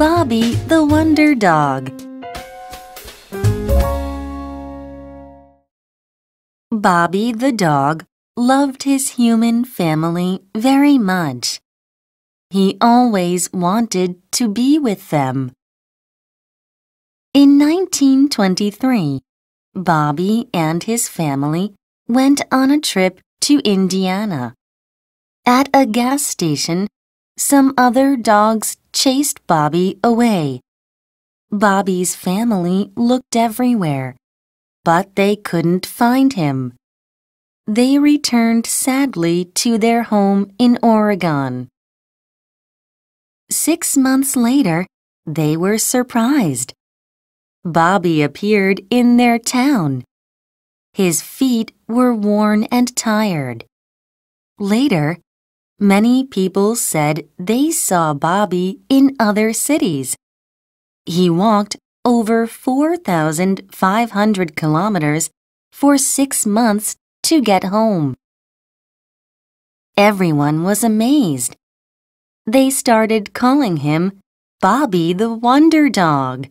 Bobby the Wonder Dog. Bobby the dog loved his human family very much. He always wanted to be with them. In 1923, Bobby and his family went on a trip to Indiana. At a gas station, some other dogs chased Bobby away. Bobby's family looked everywhere, but they couldn't find him. They returned sadly to their home in Oregon. Six months later, they were surprised. Bobby appeared in their town. His feet were worn and tired. Later, Many people said they saw Bobby in other cities. He walked over 4,500 kilometers for six months to get home. Everyone was amazed. They started calling him Bobby the Wonder Dog.